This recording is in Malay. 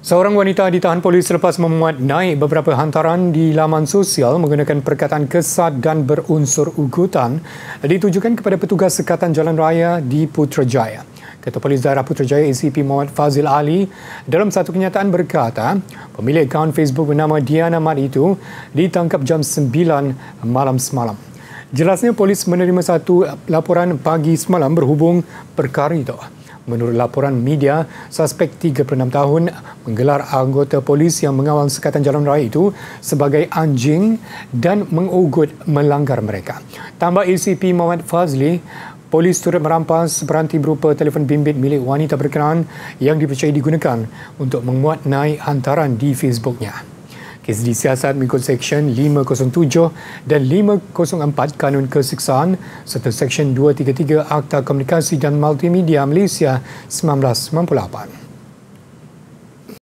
Seorang wanita ditahan polis selepas memuat naik beberapa hantaran di laman sosial menggunakan perkataan kesat dan berunsur ugutan ditujukan kepada petugas sekatan jalan raya di Putrajaya. Ketua Polis Daerah Putrajaya ACP Muhammad Fazil Ali dalam satu kenyataan berkata, pemilik akaun Facebook bernama Diana Mat itu ditangkap jam 9 malam semalam. Jelasnya polis menerima satu laporan pagi semalam berhubung perkara itu. Menurut laporan media, suspek 36 tahun menggelar anggota polis yang mengawal sekatan jalan raya itu sebagai anjing dan mengugut melanggar mereka. Tambah ACP Muhammad Fazli, polis turut merampas peranti berupa telefon bimbit milik wanita berkenaan yang dipercayai digunakan untuk menguat naik hantaran di Facebooknya. Kes disiasat mengikut Seksyen 507 dan 504 Kanun Kesiksaan serta Seksyen 233 Akta Komunikasi dan Multimedia Malaysia 1998.